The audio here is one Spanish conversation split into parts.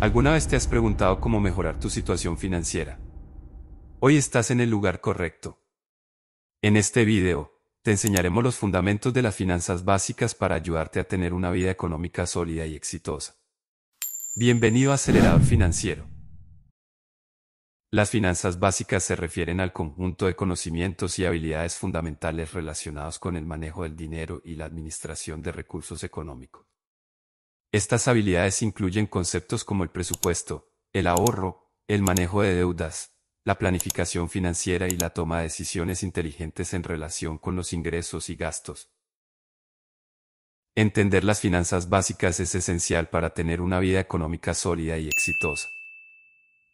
¿Alguna vez te has preguntado cómo mejorar tu situación financiera? Hoy estás en el lugar correcto. En este video, te enseñaremos los fundamentos de las finanzas básicas para ayudarte a tener una vida económica sólida y exitosa. Bienvenido a Acelerador Financiero. Las finanzas básicas se refieren al conjunto de conocimientos y habilidades fundamentales relacionados con el manejo del dinero y la administración de recursos económicos. Estas habilidades incluyen conceptos como el presupuesto, el ahorro, el manejo de deudas, la planificación financiera y la toma de decisiones inteligentes en relación con los ingresos y gastos. Entender las finanzas básicas es esencial para tener una vida económica sólida y exitosa.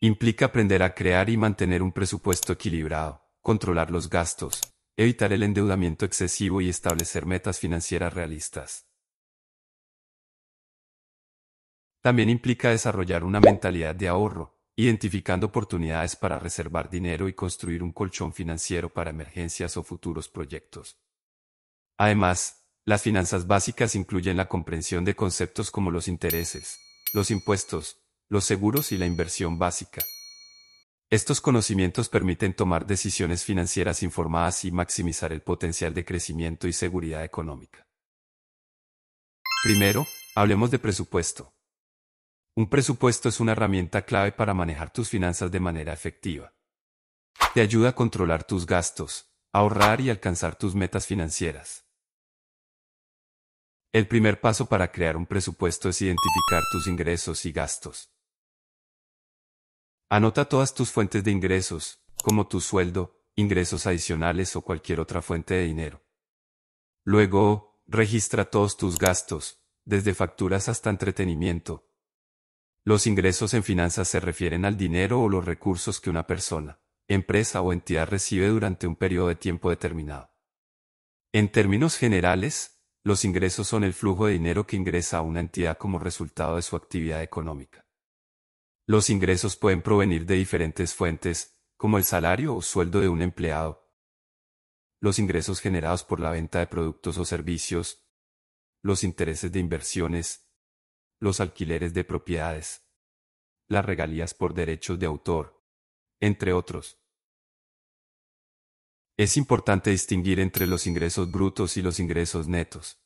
Implica aprender a crear y mantener un presupuesto equilibrado, controlar los gastos, evitar el endeudamiento excesivo y establecer metas financieras realistas. también implica desarrollar una mentalidad de ahorro, identificando oportunidades para reservar dinero y construir un colchón financiero para emergencias o futuros proyectos. Además, las finanzas básicas incluyen la comprensión de conceptos como los intereses, los impuestos, los seguros y la inversión básica. Estos conocimientos permiten tomar decisiones financieras informadas y maximizar el potencial de crecimiento y seguridad económica. Primero, hablemos de presupuesto. Un presupuesto es una herramienta clave para manejar tus finanzas de manera efectiva. Te ayuda a controlar tus gastos, ahorrar y alcanzar tus metas financieras. El primer paso para crear un presupuesto es identificar tus ingresos y gastos. Anota todas tus fuentes de ingresos, como tu sueldo, ingresos adicionales o cualquier otra fuente de dinero. Luego, registra todos tus gastos, desde facturas hasta entretenimiento, los ingresos en finanzas se refieren al dinero o los recursos que una persona, empresa o entidad recibe durante un periodo de tiempo determinado. En términos generales, los ingresos son el flujo de dinero que ingresa a una entidad como resultado de su actividad económica. Los ingresos pueden provenir de diferentes fuentes, como el salario o sueldo de un empleado, los ingresos generados por la venta de productos o servicios, los intereses de inversiones, los alquileres de propiedades, las regalías por derechos de autor, entre otros. Es importante distinguir entre los ingresos brutos y los ingresos netos.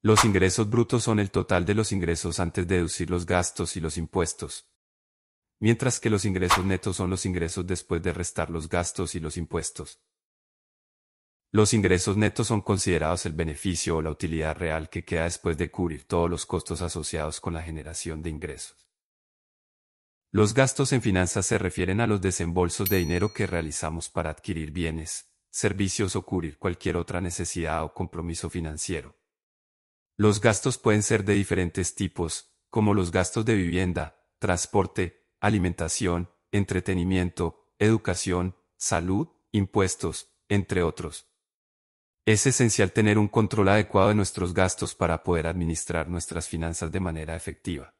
Los ingresos brutos son el total de los ingresos antes de deducir los gastos y los impuestos. Mientras que los ingresos netos son los ingresos después de restar los gastos y los impuestos. Los ingresos netos son considerados el beneficio o la utilidad real que queda después de cubrir todos los costos asociados con la generación de ingresos. Los gastos en finanzas se refieren a los desembolsos de dinero que realizamos para adquirir bienes, servicios o cubrir cualquier otra necesidad o compromiso financiero. Los gastos pueden ser de diferentes tipos, como los gastos de vivienda, transporte, alimentación, entretenimiento, educación, salud, impuestos, entre otros. Es esencial tener un control adecuado de nuestros gastos para poder administrar nuestras finanzas de manera efectiva.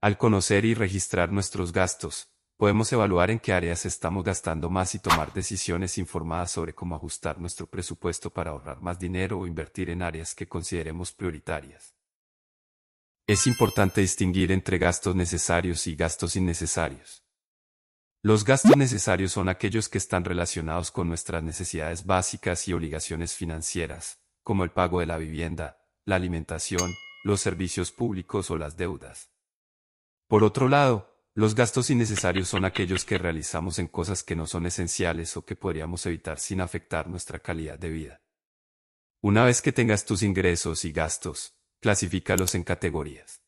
Al conocer y registrar nuestros gastos, podemos evaluar en qué áreas estamos gastando más y tomar decisiones informadas sobre cómo ajustar nuestro presupuesto para ahorrar más dinero o invertir en áreas que consideremos prioritarias. Es importante distinguir entre gastos necesarios y gastos innecesarios. Los gastos necesarios son aquellos que están relacionados con nuestras necesidades básicas y obligaciones financieras, como el pago de la vivienda, la alimentación, los servicios públicos o las deudas. Por otro lado, los gastos innecesarios son aquellos que realizamos en cosas que no son esenciales o que podríamos evitar sin afectar nuestra calidad de vida. Una vez que tengas tus ingresos y gastos, clasifícalos en categorías.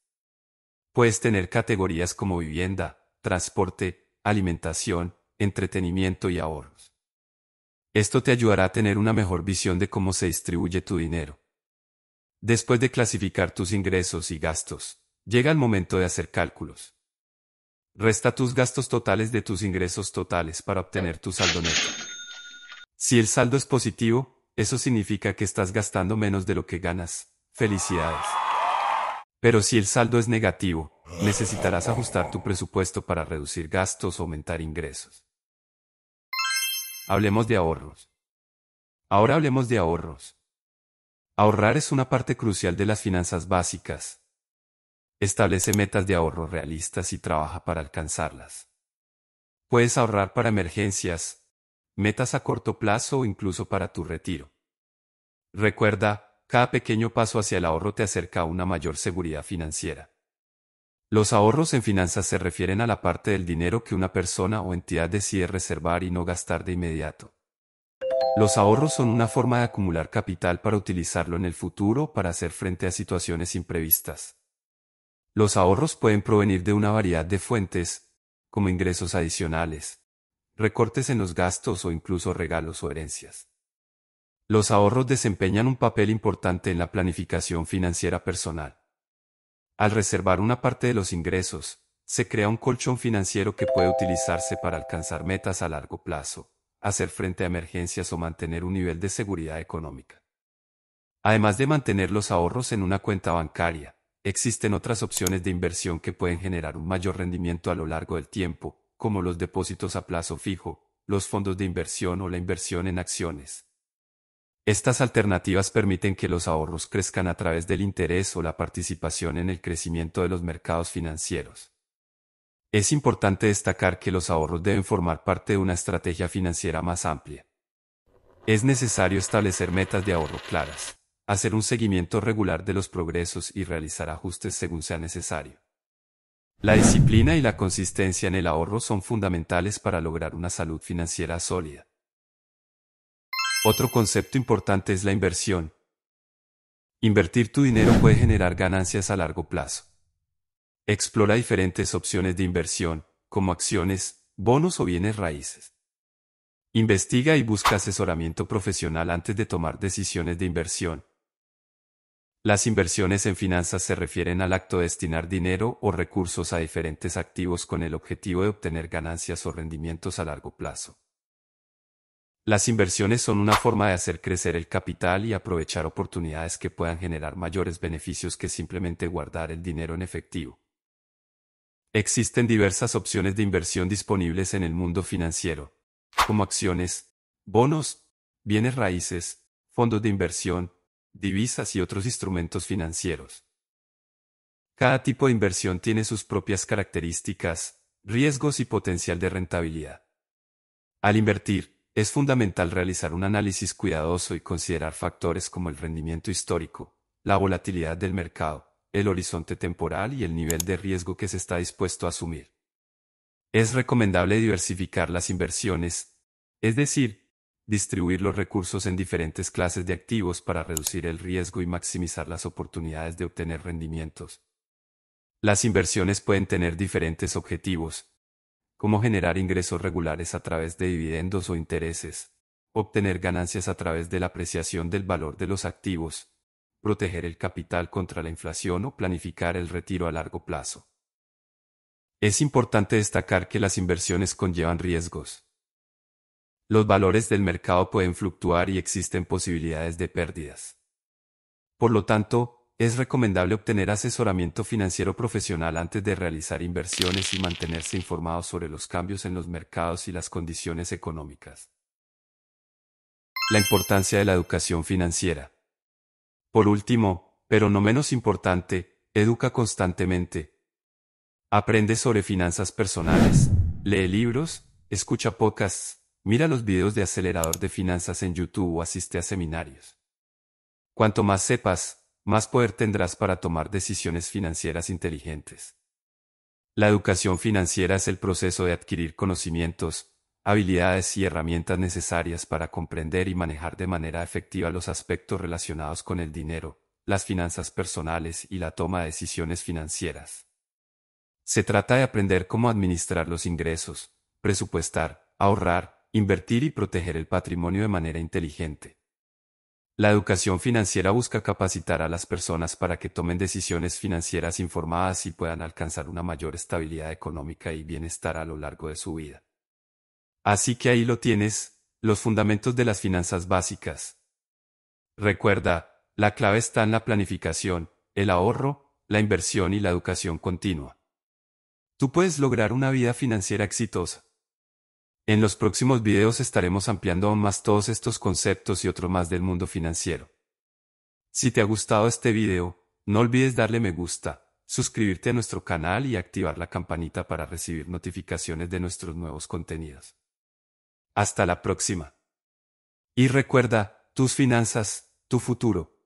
Puedes tener categorías como vivienda, transporte, alimentación, entretenimiento y ahorros. Esto te ayudará a tener una mejor visión de cómo se distribuye tu dinero. Después de clasificar tus ingresos y gastos, llega el momento de hacer cálculos. Resta tus gastos totales de tus ingresos totales para obtener tu saldo neto. Si el saldo es positivo, eso significa que estás gastando menos de lo que ganas. Felicidades. Pero si el saldo es negativo, necesitarás ajustar tu presupuesto para reducir gastos o aumentar ingresos. Hablemos de ahorros. Ahora hablemos de ahorros. Ahorrar es una parte crucial de las finanzas básicas. Establece metas de ahorro realistas y trabaja para alcanzarlas. Puedes ahorrar para emergencias, metas a corto plazo o incluso para tu retiro. Recuerda, cada pequeño paso hacia el ahorro te acerca a una mayor seguridad financiera. Los ahorros en finanzas se refieren a la parte del dinero que una persona o entidad decide reservar y no gastar de inmediato. Los ahorros son una forma de acumular capital para utilizarlo en el futuro para hacer frente a situaciones imprevistas. Los ahorros pueden provenir de una variedad de fuentes, como ingresos adicionales, recortes en los gastos o incluso regalos o herencias. Los ahorros desempeñan un papel importante en la planificación financiera personal. Al reservar una parte de los ingresos, se crea un colchón financiero que puede utilizarse para alcanzar metas a largo plazo, hacer frente a emergencias o mantener un nivel de seguridad económica. Además de mantener los ahorros en una cuenta bancaria, existen otras opciones de inversión que pueden generar un mayor rendimiento a lo largo del tiempo, como los depósitos a plazo fijo, los fondos de inversión o la inversión en acciones estas alternativas permiten que los ahorros crezcan a través del interés o la participación en el crecimiento de los mercados financieros. Es importante destacar que los ahorros deben formar parte de una estrategia financiera más amplia. Es necesario establecer metas de ahorro claras, hacer un seguimiento regular de los progresos y realizar ajustes según sea necesario. La disciplina y la consistencia en el ahorro son fundamentales para lograr una salud financiera sólida. Otro concepto importante es la inversión. Invertir tu dinero puede generar ganancias a largo plazo. Explora diferentes opciones de inversión, como acciones, bonos o bienes raíces. Investiga y busca asesoramiento profesional antes de tomar decisiones de inversión. Las inversiones en finanzas se refieren al acto de destinar dinero o recursos a diferentes activos con el objetivo de obtener ganancias o rendimientos a largo plazo. Las inversiones son una forma de hacer crecer el capital y aprovechar oportunidades que puedan generar mayores beneficios que simplemente guardar el dinero en efectivo. Existen diversas opciones de inversión disponibles en el mundo financiero, como acciones, bonos, bienes raíces, fondos de inversión, divisas y otros instrumentos financieros. Cada tipo de inversión tiene sus propias características, riesgos y potencial de rentabilidad. Al invertir, es fundamental realizar un análisis cuidadoso y considerar factores como el rendimiento histórico, la volatilidad del mercado, el horizonte temporal y el nivel de riesgo que se está dispuesto a asumir. Es recomendable diversificar las inversiones, es decir, distribuir los recursos en diferentes clases de activos para reducir el riesgo y maximizar las oportunidades de obtener rendimientos. Las inversiones pueden tener diferentes objetivos, cómo generar ingresos regulares a través de dividendos o intereses, obtener ganancias a través de la apreciación del valor de los activos, proteger el capital contra la inflación o planificar el retiro a largo plazo. Es importante destacar que las inversiones conllevan riesgos. Los valores del mercado pueden fluctuar y existen posibilidades de pérdidas. Por lo tanto, es recomendable obtener asesoramiento financiero profesional antes de realizar inversiones y mantenerse informado sobre los cambios en los mercados y las condiciones económicas. La importancia de la educación financiera. Por último, pero no menos importante, educa constantemente. Aprende sobre finanzas personales, lee libros, escucha podcasts, mira los videos de acelerador de finanzas en YouTube o asiste a seminarios. Cuanto más sepas, más poder tendrás para tomar decisiones financieras inteligentes. La educación financiera es el proceso de adquirir conocimientos, habilidades y herramientas necesarias para comprender y manejar de manera efectiva los aspectos relacionados con el dinero, las finanzas personales y la toma de decisiones financieras. Se trata de aprender cómo administrar los ingresos, presupuestar, ahorrar, invertir y proteger el patrimonio de manera inteligente. La educación financiera busca capacitar a las personas para que tomen decisiones financieras informadas y puedan alcanzar una mayor estabilidad económica y bienestar a lo largo de su vida. Así que ahí lo tienes, los fundamentos de las finanzas básicas. Recuerda, la clave está en la planificación, el ahorro, la inversión y la educación continua. Tú puedes lograr una vida financiera exitosa. En los próximos videos estaremos ampliando aún más todos estos conceptos y otro más del mundo financiero. Si te ha gustado este video, no olvides darle me gusta, suscribirte a nuestro canal y activar la campanita para recibir notificaciones de nuestros nuevos contenidos. Hasta la próxima. Y recuerda, tus finanzas, tu futuro.